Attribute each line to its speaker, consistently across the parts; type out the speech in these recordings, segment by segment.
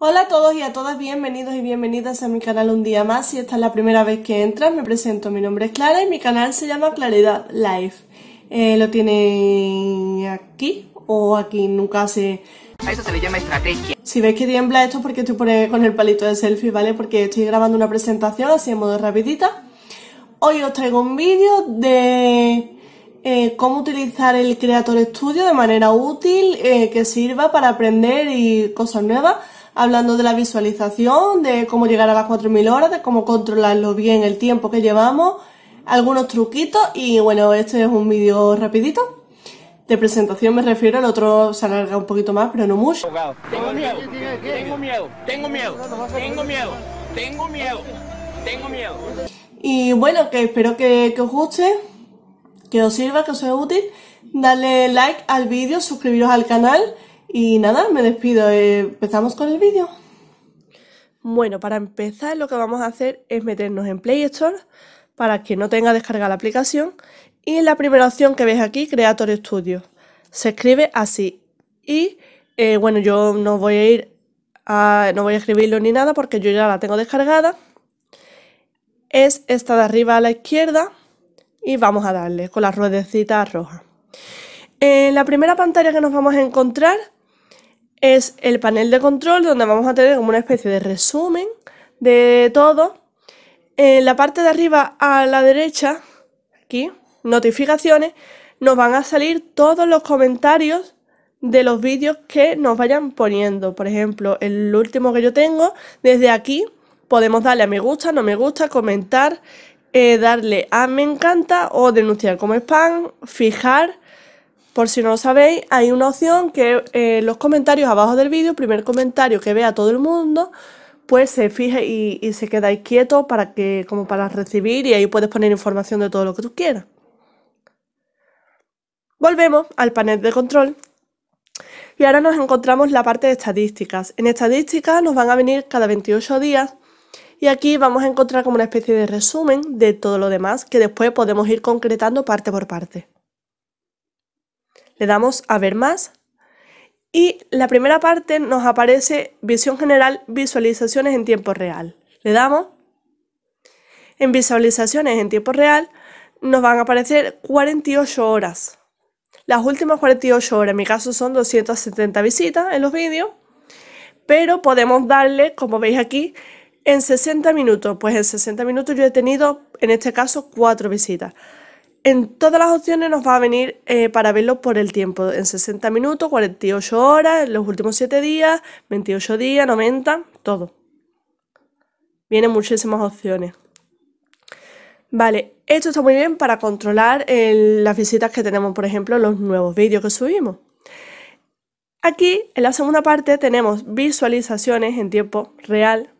Speaker 1: Hola a todos y a todas, bienvenidos y bienvenidas a mi canal un día más. Si esta es la primera vez que entras, me presento. Mi nombre es Clara y mi canal se llama Claridad Life. Eh, lo tienen aquí o aquí, nunca sé. A eso se le llama estrategia. Si veis que tiembla esto es porque estoy con el palito de selfie, ¿vale? Porque estoy grabando una presentación así en modo rapidita. Hoy os traigo un vídeo de eh, cómo utilizar el Creator Studio de manera útil, eh, que sirva para aprender y cosas nuevas hablando de la visualización, de cómo llegar a las 4.000 horas, de cómo controlarlo bien el tiempo que llevamos, algunos truquitos y bueno, este es un vídeo rapidito. De presentación me refiero, el otro se alarga un poquito más, pero no mucho. Tengo miedo, tengo miedo, tengo miedo, tengo miedo, tengo miedo, Y bueno, que espero que, que os guste, que os sirva, que os sea útil. Dale like al vídeo, suscribiros al canal. Y nada, me despido. Eh, ¿Empezamos con el vídeo? Bueno, para empezar lo que vamos a hacer es meternos en Play Store para que no tenga descargada la aplicación y en la primera opción que veis aquí, Creator Studio. Se escribe así y eh, bueno, yo no voy a ir a, no voy a escribirlo ni nada porque yo ya la tengo descargada. Es esta de arriba a la izquierda y vamos a darle con la ruedecita roja. En la primera pantalla que nos vamos a encontrar es el panel de control donde vamos a tener como una especie de resumen de todo. En la parte de arriba a la derecha, aquí, notificaciones, nos van a salir todos los comentarios de los vídeos que nos vayan poniendo. Por ejemplo, el último que yo tengo, desde aquí podemos darle a me gusta, no me gusta, comentar, eh, darle a me encanta o denunciar como spam, fijar por si no lo sabéis, hay una opción que eh, los comentarios abajo del vídeo, primer comentario que vea todo el mundo, pues se fije y, se quedáis quieto para que, como para recibir y ahí puedes poner información de todo lo que tú quieras. Volvemos al panel de control y ahora nos encontramos la parte de estadísticas. En estadísticas nos van a venir cada 28 días y aquí vamos a encontrar como una especie de resumen de todo lo demás que después podemos ir concretando parte por parte le damos a ver más y la primera parte nos aparece visión general, visualizaciones en tiempo real. Le damos. En visualizaciones en tiempo real nos van a aparecer 48 horas. Las últimas 48 horas, en mi caso son 270 visitas en los vídeos, pero podemos darle, como veis aquí, en 60 minutos. Pues en 60 minutos yo he tenido, en este caso, 4 visitas. En todas las opciones nos va a venir eh, para verlo por el tiempo, en 60 minutos, 48 horas, los últimos 7 días, 28 días, 90, todo. Vienen muchísimas opciones. Vale, esto está muy bien para controlar las visitas que tenemos, por ejemplo, los nuevos vídeos que subimos. Aquí, en la segunda parte, tenemos visualizaciones en tiempo real.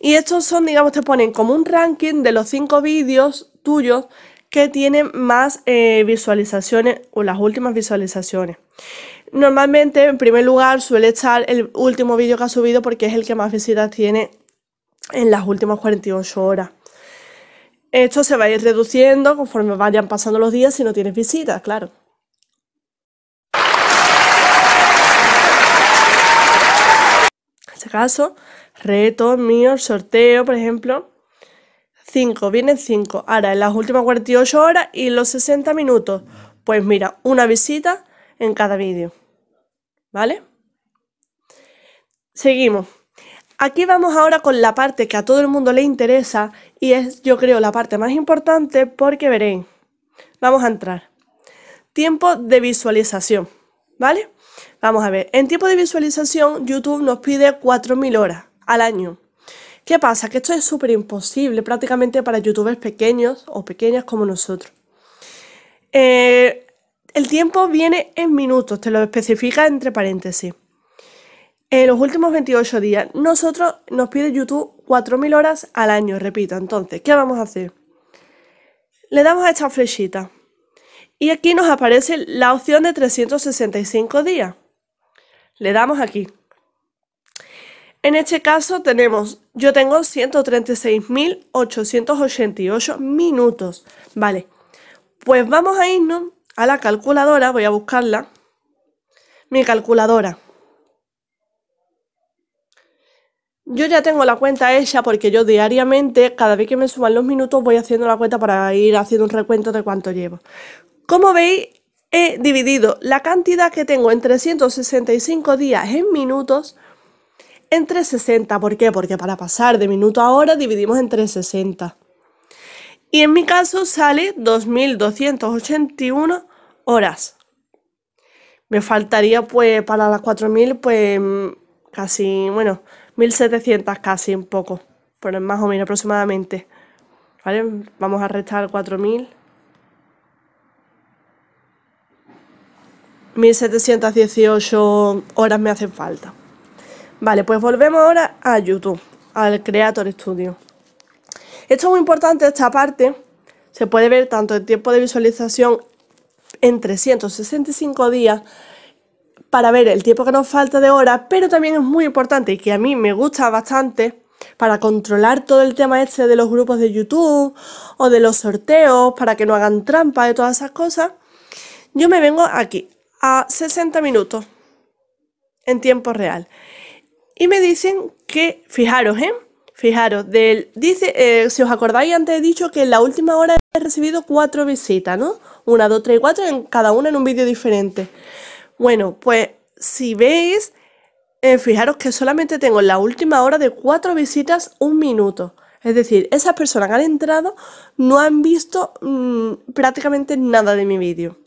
Speaker 1: Y estos son, digamos, te ponen como un ranking de los 5 vídeos tuyos que tiene más eh, visualizaciones o las últimas visualizaciones. Normalmente, en primer lugar, suele estar el último vídeo que ha subido porque es el que más visitas tiene en las últimas 48 horas. Esto se va a ir reduciendo conforme vayan pasando los días si no tienes visitas, claro. En este caso, reto mío, sorteo, por ejemplo. 5, vienen 5. Ahora, en las últimas 48 horas y los 60 minutos. Pues mira, una visita en cada vídeo. ¿Vale? Seguimos. Aquí vamos ahora con la parte que a todo el mundo le interesa y es, yo creo, la parte más importante porque veréis. Vamos a entrar. Tiempo de visualización. ¿Vale? Vamos a ver. En tiempo de visualización, YouTube nos pide 4.000 horas al año. ¿Qué pasa? Que esto es súper imposible prácticamente para youtubers pequeños o pequeñas como nosotros. Eh, el tiempo viene en minutos, te lo especifica entre paréntesis. En los últimos 28 días, nosotros nos pide YouTube 4.000 horas al año, repito. Entonces, ¿qué vamos a hacer? Le damos a esta flechita. Y aquí nos aparece la opción de 365 días. Le damos aquí. En este caso tenemos, yo tengo 136.888 minutos, ¿vale? Pues vamos a irnos a la calculadora, voy a buscarla, mi calculadora. Yo ya tengo la cuenta hecha porque yo diariamente, cada vez que me suman los minutos, voy haciendo la cuenta para ir haciendo un recuento de cuánto llevo. Como veis, he dividido la cantidad que tengo en 365 días en minutos entre 60. ¿Por qué? Porque para pasar de minuto a hora dividimos entre 60. Y en mi caso sale 2281 horas. Me faltaría pues para las 4000 pues mm, casi, bueno, 1700 casi un poco, pero más o menos aproximadamente. ¿Vale? Vamos a restar 4000. 1718 horas me hacen falta. Vale, pues volvemos ahora a YouTube, al Creator Studio. Esto es muy importante, esta parte se puede ver tanto el tiempo de visualización en 365 días para ver el tiempo que nos falta de hora pero también es muy importante y que a mí me gusta bastante para controlar todo el tema este de los grupos de YouTube o de los sorteos, para que no hagan trampa de todas esas cosas, yo me vengo aquí a 60 minutos en tiempo real. Y me dicen que, fijaros, ¿eh? Fijaros, del, dice, eh, si os acordáis, antes he dicho que en la última hora he recibido cuatro visitas, ¿no? Una, dos, tres y cuatro, en, cada una en un vídeo diferente. Bueno, pues si veis, eh, fijaros que solamente tengo en la última hora de cuatro visitas un minuto. Es decir, esas personas que han entrado no han visto mm, prácticamente nada de mi vídeo.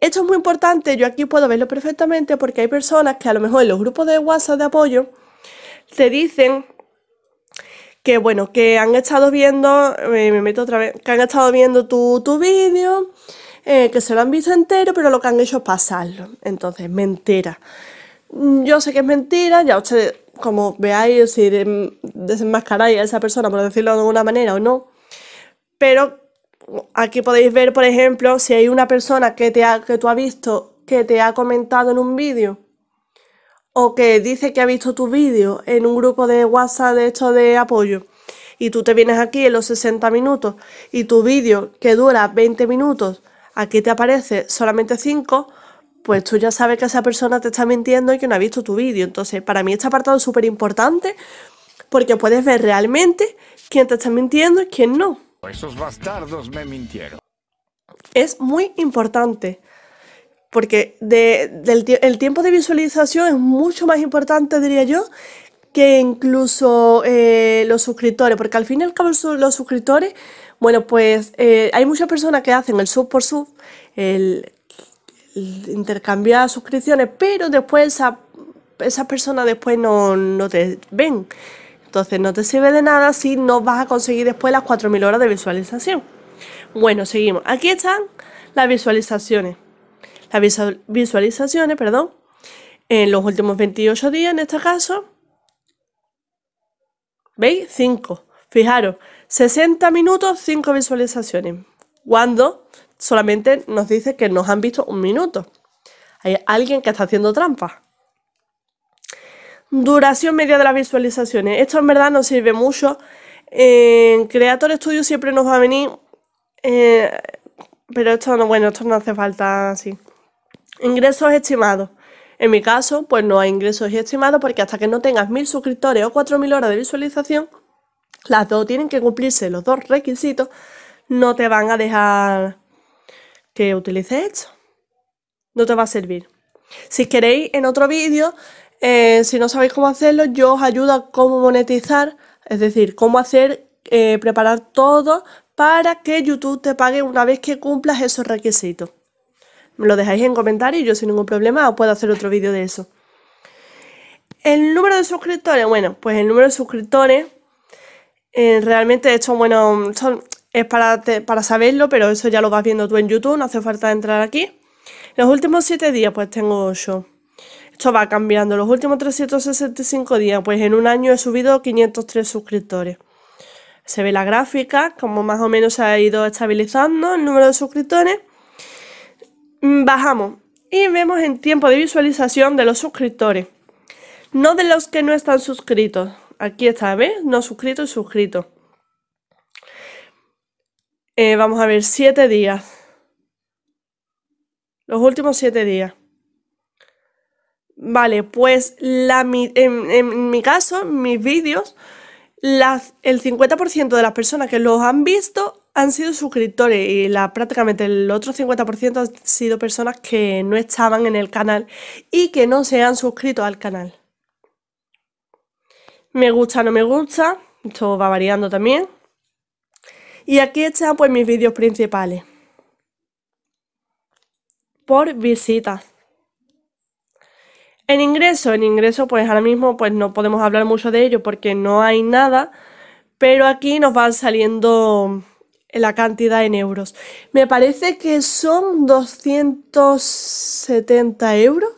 Speaker 1: Esto es muy importante, yo aquí puedo verlo perfectamente porque hay personas que a lo mejor en los grupos de WhatsApp de apoyo te dicen que bueno, que han estado viendo, eh, me meto otra vez, que han estado viendo tu, tu vídeo, eh, que se lo han visto entero, pero lo que han hecho es pasarlo. Entonces, mentira. Mm, yo sé que es mentira, ya ustedes, como veáis, si desenmascaráis a esa persona, por decirlo de alguna manera o no, pero aquí podéis ver, por ejemplo, si hay una persona que, te ha, que tú has visto que te ha comentado en un vídeo o que dice que ha visto tu vídeo en un grupo de WhatsApp de esto de apoyo y tú te vienes aquí en los 60 minutos y tu vídeo que dura 20 minutos, aquí te aparece solamente 5, pues tú ya sabes que esa persona te está mintiendo y que no ha visto tu vídeo. Entonces, para mí este apartado es súper importante porque puedes ver realmente quién te está mintiendo y quién no. Esos bastardos me mintieron. Es muy importante porque el tiempo de visualización es mucho más importante, diría yo, que incluso eh, los suscriptores, porque al fin y al cabo los suscriptores, bueno, pues eh, hay muchas personas que hacen el sub por sub, el, intercambiar suscripciones, pero después esas esa personas después no, no te ven. Entonces no te sirve de nada si no vas a conseguir después las 4.000 horas de visualización. Bueno, seguimos. Aquí están las visualizaciones. Las visualizaciones, perdón, en los últimos 28 días en este caso. ¿Veis? 5. Fijaros, 60 minutos, 5 visualizaciones. Cuando solamente nos dice que nos han visto un minuto. Hay alguien que está haciendo trampa. Duración media de las visualizaciones. Esto en verdad nos sirve mucho. En Creator Studio siempre nos va a venir... Eh, pero esto no, bueno, esto no hace falta así. Ingresos estimados. En mi caso, pues no hay ingresos estimados porque hasta que no tengas mil suscriptores o 4.000 horas de visualización, las dos tienen que cumplirse los dos requisitos, no te van a dejar que utilices esto. No te va a servir. Si queréis, en otro vídeo eh, si no sabéis cómo hacerlo, yo os ayudo a cómo monetizar, es decir, cómo hacer, eh, preparar todo para que YouTube te pague una vez que cumplas esos requisitos. Me lo dejáis en comentarios y yo sin ningún problema os puedo hacer otro vídeo de eso. El número de suscriptores, bueno, pues el número de suscriptores, eh, realmente esto, bueno, es para, para saberlo, pero eso ya lo vas viendo tú en YouTube, no hace falta entrar aquí. Los últimos 7 días, pues tengo yo va cambiando. Los últimos 365 días, pues en un año he subido 503 suscriptores. Se ve la gráfica, como más o menos se ha ido estabilizando el número de suscriptores. Mm, bajamos y vemos en tiempo de visualización de los suscriptores. No de los que no están suscritos. Aquí está, ¿ves? No suscrito y suscrito. Eh, vamos a ver, 7 días. Los últimos 7 días. Vale, pues la, en, en, mi caso, mis vídeos, el 50% de las personas que los han visto han sido suscriptores y la, prácticamente el otro 50% han sido personas que no estaban en el canal y que no se han suscrito al canal. Me gusta, no me gusta, esto va variando también. Y aquí están pues mis vídeos principales. Por visitas. En ingreso, en ingreso, pues ahora mismo pues no podemos hablar mucho de ello porque no hay nada, pero aquí nos van saliendo la cantidad en euros. Me parece que son 270 euros.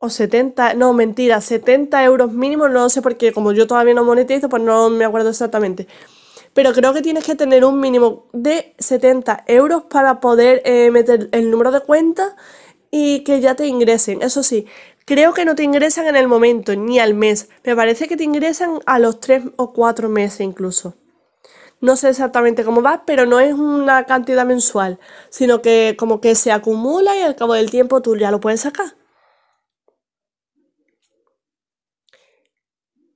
Speaker 1: O 70, no, mentira, 70 euros mínimo, no sé porque como yo todavía no monetizo, pues no me acuerdo exactamente. Pero creo que tienes que tener un mínimo de 70 euros para poder eh, meter el número de cuenta y que ya te ingresen. Eso sí, creo que no te ingresan en el momento, ni al mes. Me parece que te ingresan a los tres o cuatro meses incluso. No sé exactamente cómo va, pero no es una cantidad mensual, sino que como que se acumula y al cabo del tiempo tú ya lo puedes sacar.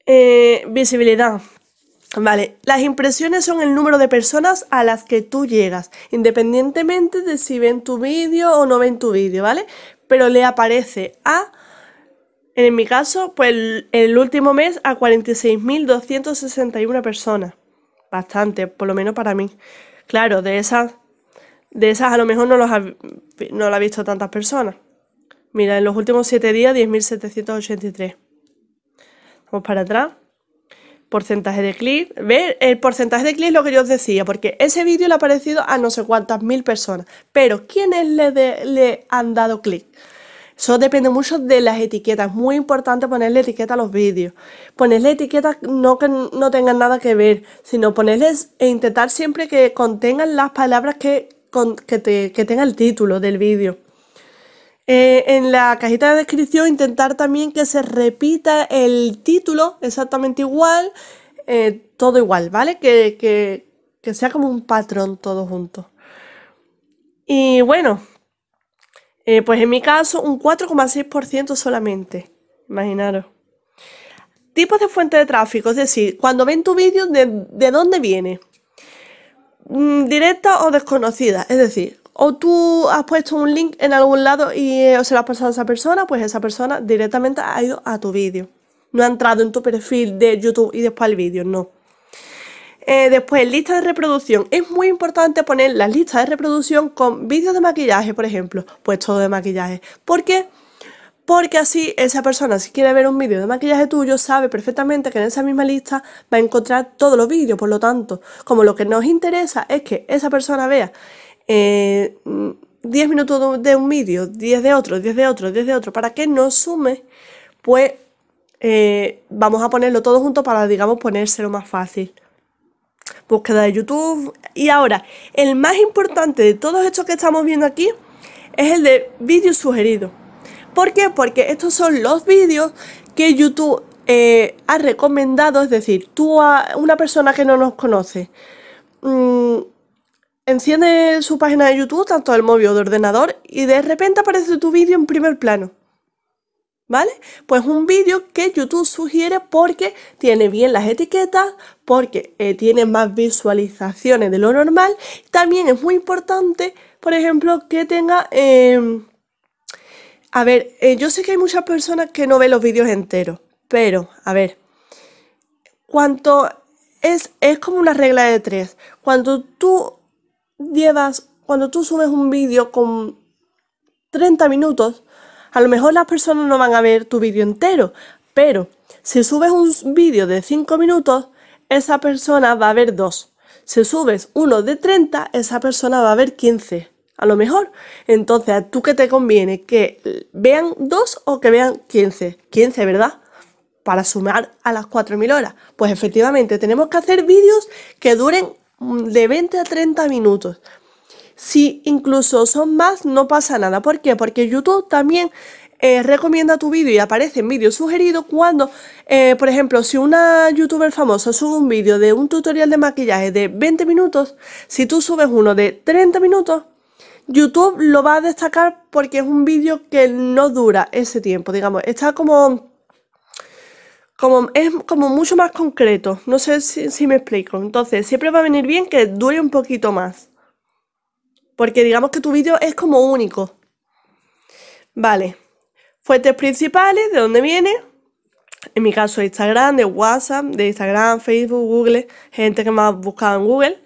Speaker 1: Eh, visibilidad. Vale, las impresiones son el número de personas a las que tú llegas, independientemente de si ven tu vídeo o no ven tu vídeo, ¿vale? Pero le aparece a, en mi caso, pues el último mes a 46.261 personas. Bastante, por lo menos para mí. Claro, de esas, de esas a lo mejor no, las no ha visto tantas personas. Mira, en los últimos 7 días 10.783. Vamos para atrás porcentaje de clic. ver El porcentaje de clic es lo que yo os decía, porque ese vídeo le ha parecido a no sé cuántas mil personas. Pero ¿quiénes le, han dado clic? Eso depende mucho de las etiquetas. Es muy importante ponerle etiqueta a los vídeos. Ponerle etiquetas no que no tengan nada que ver, sino ponerles e intentar siempre que contengan las palabras que tenga el título del vídeo. Eh, en la cajita de descripción intentar también que se repita el título exactamente igual, eh, todo igual, ¿vale? Que, sea como un patrón todo junto. Y bueno, eh, pues en mi caso un 4,6% solamente, imaginaros. Tipos de fuente de tráfico, es decir, cuando ven tu vídeo, de dónde viene? Mm, directa o desconocida. Es decir, o tú has puesto un link en algún lado y eh, se lo has pasado a esa persona, pues esa persona directamente ha ido a tu vídeo. No ha entrado en tu perfil de YouTube y después al vídeo, no. Eh, después, lista de reproducción. Es muy importante poner las listas de reproducción con vídeos de maquillaje, por ejemplo, pues todo de maquillaje. ¿Por qué? Porque así esa persona, si quiere ver un vídeo de maquillaje tuyo, sabe perfectamente que en esa misma lista va a encontrar todos los vídeos. Por lo tanto, como lo que nos interesa es que esa persona vea 10 eh, minutos de un vídeo, 10 de otro, 10 de otro, 10 de otro, para que no sume, pues eh, vamos a ponerlo todo junto para, digamos, ponérselo más fácil. Búsqueda de YouTube. Y ahora, el más importante de todos estos que estamos viendo aquí es el de vídeos sugeridos. ¿Por qué? Porque estos son los vídeos que YouTube eh, ha recomendado, es decir, tú a una persona que no nos conoce. Mm, Enciende su página de YouTube, tanto el móvil o de ordenador, y de repente aparece tu vídeo en primer plano. ¿Vale? Pues un vídeo que YouTube sugiere porque tiene bien las etiquetas, porque eh, tiene más visualizaciones de lo normal. También es muy importante, por ejemplo, que tenga... Em, a ver, eh, yo sé que hay muchas personas que no ven los vídeos enteros, pero, a ver, cuanto es, es como una regla de tres. Cuando tú llevas, cuando tú subes un vídeo con 30 minutos, a lo mejor las personas no van a ver tu vídeo entero, pero si subes un vídeo de 5 minutos, esa persona va a ver 2. Si subes uno de 30, esa persona va a ver 15, a lo mejor. Entonces, ¿a tú qué te conviene? ¿Que vean dos o que vean 15? 15, ¿verdad? Para sumar a las 4.000 horas. Pues efectivamente, tenemos que hacer vídeos que duren Mm, de 20 a 30 minutos. Si incluso son más, no pasa nada. ¿Por qué? Porque YouTube también eh, recomienda tu vídeo y aparece en vídeos sugeridos cuando, eh, por ejemplo, si una youtuber famosa sube un vídeo de un tutorial de maquillaje de 20 minutos, si tú subes uno de 30 minutos, YouTube lo va a destacar porque es un vídeo que no dura ese tiempo, digamos, está como es como mucho más concreto. No sé si, me explico. Entonces, siempre va a venir bien que dure un poquito más. Porque digamos que tu vídeo es como único. Vale. Fuentes principales, ¿de dónde viene? En mi caso, Instagram, de WhatsApp, de Instagram, Facebook, Google, gente que me ha buscado en Google.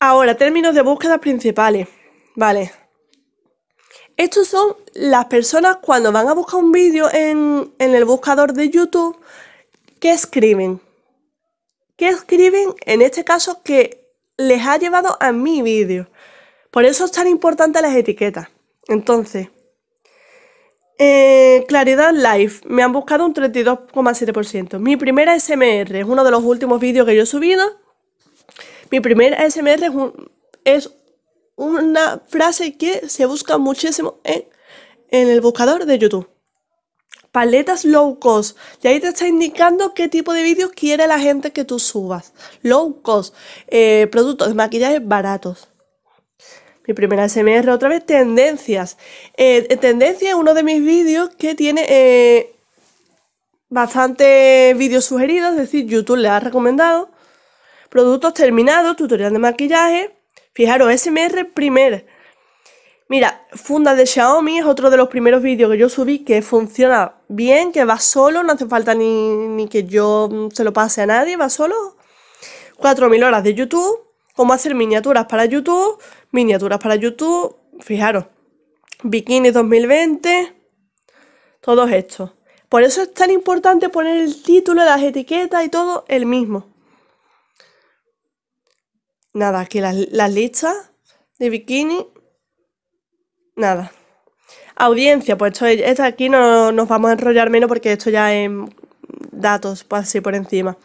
Speaker 1: Ahora, términos de búsqueda principales. Vale, estos son las personas cuando van a buscar un vídeo en, el buscador de YouTube que escriben. Que escriben en este caso que les ha llevado a mi vídeo. Por eso es tan importante las etiquetas. Entonces, eh, Claridad Live, me han buscado un 32,7%. Mi primera SMR es uno de los últimos vídeos que yo he subido. Mi primera SMR es un, es una frase que se busca muchísimo en, el buscador de YouTube. Paletas low cost. Y ahí te está indicando qué tipo de vídeos quiere la gente que tú subas. Low cost. Eh, productos de maquillaje baratos. Mi primera SMR otra vez, tendencias. Eh, eh, tendencia es uno de mis vídeos que tiene bastantes eh, bastante vídeos sugeridos, es decir, YouTube le ha recomendado. Productos terminados, tutorial de maquillaje. Fijaros, SMR primer. Mira, funda de Xiaomi es otro de los primeros vídeos que yo subí que funciona bien, que va solo, no hace falta ni, que yo mm, se lo pase a nadie, va solo. 4.000 horas de YouTube, cómo hacer miniaturas para YouTube, miniaturas para YouTube, fijaros, bikini 2020, todos estos. Por eso es tan importante poner el título, las etiquetas y todo el mismo. Nada, que las, listas de bikini. Nada. Audiencia, pues esto, esto aquí no nos vamos a enrollar menos porque esto ya es datos, pues así por encima.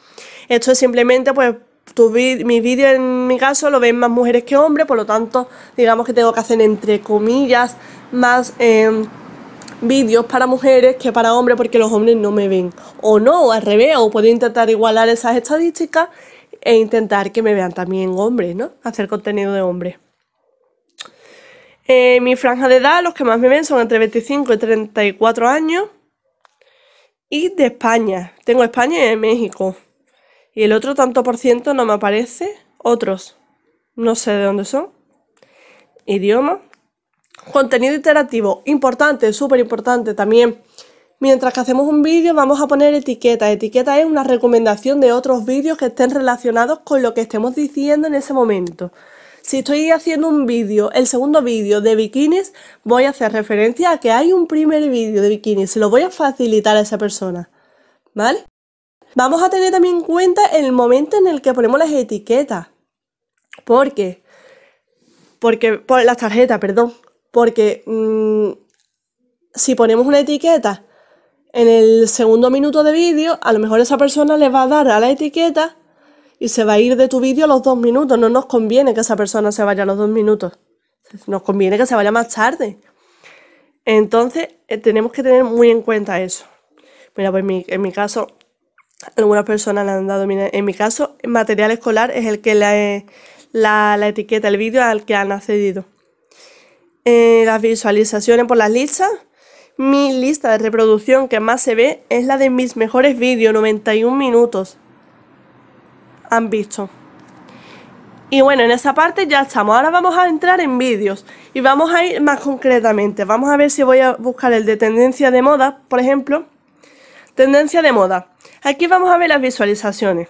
Speaker 1: Esto es simplemente, pues, tu mis en mi caso lo ven más mujeres que hombres, por lo tanto, digamos que tengo que hacer entre comillas más em, vídeos para mujeres que para hombres porque los hombres no me ven. O no, al revés, o puedo intentar igualar esas estadísticas e intentar que me vean también hombres, ¿no? Hacer contenido de hombres. Eh, mi franja de edad, los que más me ven son entre 25 y 34 años. Y de España. Tengo España y México. Y el otro tanto por ciento no me aparece. Otros. No sé de dónde son. Idioma. Contenido interactivo. Importante, súper importante también Mientras que hacemos un vídeo vamos a poner etiqueta. Etiqueta es una recomendación de otros vídeos que estén relacionados con lo que estemos diciendo en ese momento. Si estoy haciendo un vídeo, el segundo vídeo de bikinis, voy a hacer referencia a que hay un primer vídeo de bikinis. Se lo voy a facilitar a esa persona. ¿Vale? Vamos a tener también en cuenta el momento en el que ponemos las etiquetas. ¿Por qué? Porque, por las tarjetas, perdón. Porque mm, si ponemos una etiqueta en el segundo minuto de vídeo, a lo mejor esa persona le va a dar a la etiqueta y se va a ir de tu vídeo a los dos minutos. No nos conviene que esa persona se vaya a los dos minutos. Nos conviene que se vaya más tarde. Entonces, eh, tenemos que tener muy en cuenta eso. Mira, pues en mi caso, algunas personas le han dado, en mi caso, el material escolar es el que la, la, la etiqueta, el vídeo al que han accedido. Eh, las visualizaciones por las listas, mi lista de reproducción que más se ve es la de mis mejores vídeos, 91 minutos. Han visto. Y bueno, en esa parte ya estamos. Ahora vamos a entrar en vídeos y vamos a ir más concretamente. Vamos a ver si voy a buscar el de tendencia de moda, por ejemplo. Tendencia de moda. Aquí vamos a ver las visualizaciones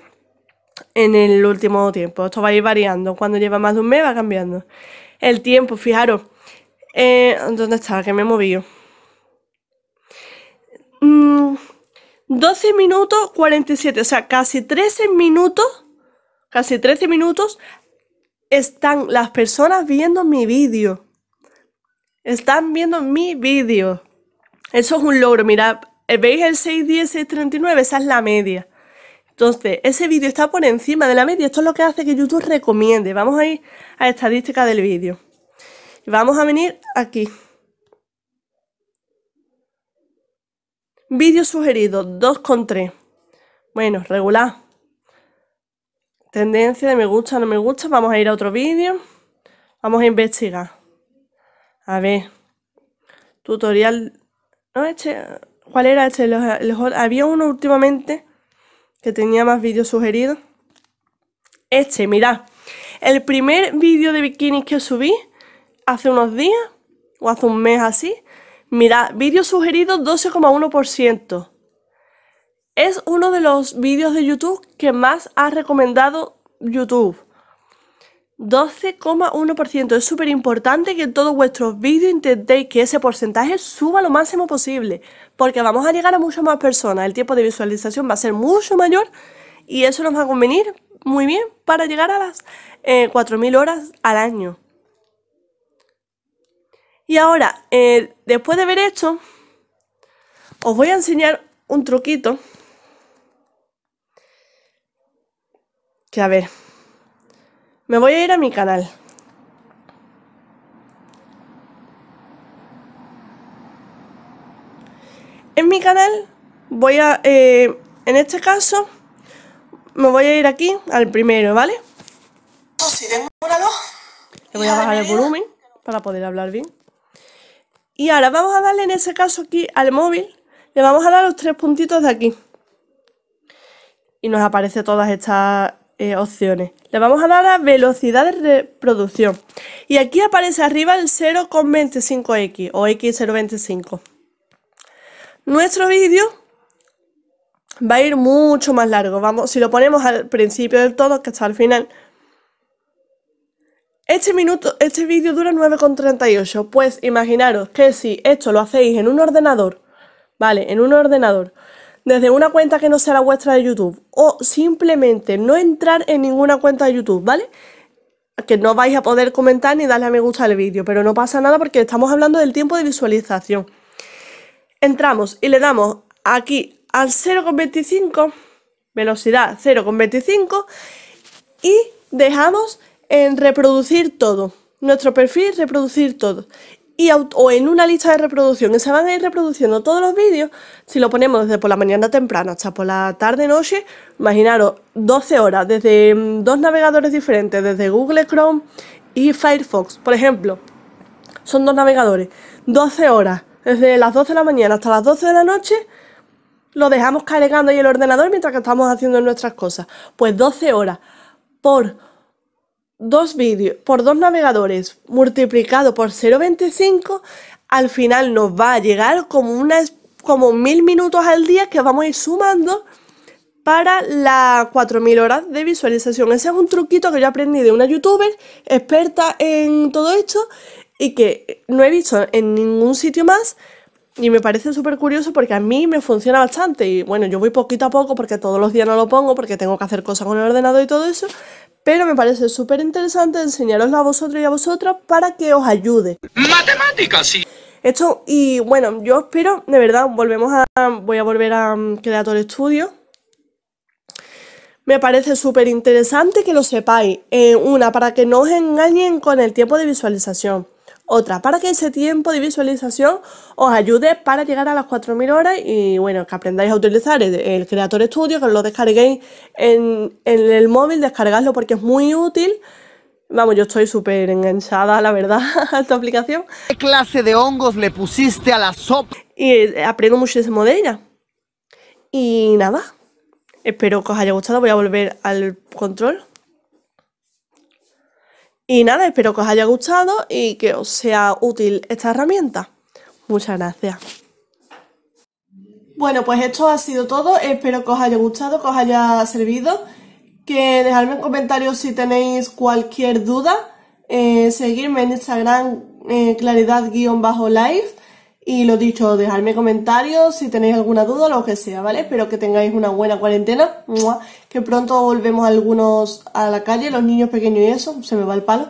Speaker 1: en el último tiempo. Esto va a ir variando. Cuando lleva más de un mes va cambiando. El tiempo, fijaros. Eh, ¿Dónde estaba Que me he movido. 12 mm, minutos 47, o sea, casi 13 minutos, casi 13 minutos están las personas viendo mi vídeo. Están viendo mi vídeo. Eso es un logro, mirad, ¿veis el 610, 639? Esa es la media. Entonces, ese vídeo está por encima de la media. Esto es lo que hace que YouTube recomiende. Vamos a ir a estadística del vídeo. vamos a venir aquí. sugeridos, 2 con 3 Bueno, regular. Tendencia de me gusta, no me gusta. Vamos a ir a otro vídeo. Vamos a investigar. A ver. Tutorial. No, este. ¿Cuál era este? había uno últimamente que tenía más vídeos sugeridos. Este, mirad. El primer vídeo de bikinis que subí hace unos días, o hace un mes así, Mira, vídeos sugeridos 12,1%. Es uno de los vídeos de YouTube que más ha recomendado YouTube. 12,1%. Es súper importante que en todos vuestros vídeos intentéis que ese porcentaje suba lo máximo posible, porque vamos a llegar a muchas más personas. El tiempo de visualización va a ser mucho mayor y eso nos va a convenir muy bien para llegar a las 4.000 eh, horas al año. Y ahora, eh, después de ver esto, os voy a enseñar un truquito. Que a ver, me voy a ir a mi canal. En mi canal voy a, eh, en este caso, me voy a ir aquí al primero, ¿vale? Oh, Le voy a bajar el volumen para poder hablar bien. Y ahora vamos a darle en ese caso aquí al móvil, le vamos a dar los tres puntitos de aquí. Y nos aparece todas estas eh, opciones. Le vamos a dar a velocidad de reproducción. Y aquí aparece arriba el 0,25x o x025. Nuestro vídeo va a ir mucho más largo. Vamos, si lo ponemos al principio del todo, que está al final, este, minuto, este vídeo dura 9,38. Pues imaginaros que si esto lo hacéis en un ordenador, ¿vale? En un ordenador, desde una cuenta que no sea la vuestra de YouTube, o simplemente no entrar en ninguna cuenta de YouTube, ¿vale? Que no vais a poder comentar ni darle a me gusta al vídeo, pero no pasa nada porque estamos hablando del tiempo de visualización. Entramos y le damos aquí al 0,25, velocidad 0,25 y dejamos en reproducir todo. Nuestro perfil, reproducir todo. Y o en una lista de reproducción, que se van a ir reproduciendo todos los vídeos. Si lo ponemos desde por la mañana temprano hasta por la tarde noche, imaginaros 12 horas desde mm, dos navegadores diferentes, desde Google Chrome y Firefox, por ejemplo. Son dos navegadores, 12 horas, desde las 12 de la mañana hasta las 12 de la noche, lo dejamos cargando ahí el ordenador mientras que estamos haciendo nuestras cosas. Pues 12 horas por dos vídeos por dos navegadores multiplicado por 0.25, al final nos va a llegar como unas como mil minutos al día que vamos a ir sumando para las 4.000 horas de visualización. Ese es un truquito que yo aprendí de una youtuber experta en todo esto y que no he visto en ningún sitio más y me parece súper curioso porque a mí me funciona bastante. Y bueno, yo voy poquito a poco porque todos los días no lo pongo, porque tengo que hacer cosas con el ordenador y todo eso. Pero me parece súper interesante enseñaroslo a vosotros y a vosotras para que os ayude. ¡Matemáticas, sí! Esto, y bueno, yo espero, de verdad, volvemos a. Voy a volver a mm, Creator Studio. Me parece súper interesante que lo sepáis. Eh, una, para que no os engañen con el tiempo de visualización otra para que ese tiempo de visualización os ayude para llegar a las 4.000 horas y bueno, que aprendáis a utilizar el, Creator Studio, que lo descarguéis en, el móvil, descargadlo porque es muy útil. Vamos, yo estoy súper enganchada, la verdad, a esta aplicación. ¿Qué clase de hongos le pusiste a la sopa? Y eh, aprendo muchísimo de ella. Y nada, espero que os haya gustado, voy a volver al control. Y nada, espero que os haya gustado y que os sea útil esta herramienta. Muchas gracias. Bueno, pues esto ha sido todo. Espero que os haya gustado, que os haya servido. Que dejadme en comentarios si tenéis cualquier duda. Eh, seguirme en Instagram eh, claridad life y lo dicho, dejadme comentarios si tenéis alguna duda, o lo que sea, ¿vale? Espero que tengáis una buena cuarentena. Que pronto volvemos algunos a la calle, los niños pequeños y eso. Se me va el palo.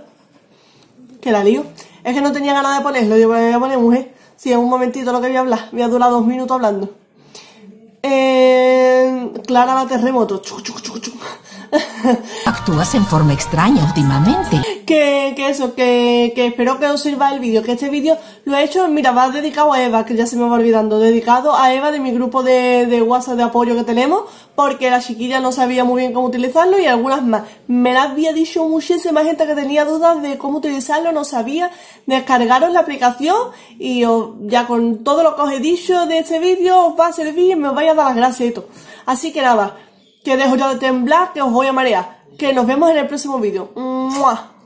Speaker 1: Que la lío. Es que no tenía ganas de ponerlo, yo voy a poner mujer. Si sí, en un momentito lo que voy a hablar, voy a durar dos minutos hablando. Eh, Clara la terremoto. Actúas en forma extraña últimamente. Que, eso, que, espero que os sirva el vídeo. Que este vídeo lo he hecho, mira, va dedicado a Eva, que ya se me va olvidando. Dedicado a Eva de mi grupo de, WhatsApp de apoyo que tenemos, porque la chiquilla no sabía muy bien cómo utilizarlo y algunas más. Me la había dicho muchísima gente que tenía dudas de cómo utilizarlo, no sabía. Descargaros la aplicación y ya con todo lo que os he dicho de este vídeo os va a servir y me vais a dar las gracias Así que nada, que dejo ya de temblar, que os voy a marear. Que nos vemos en el próximo vídeo.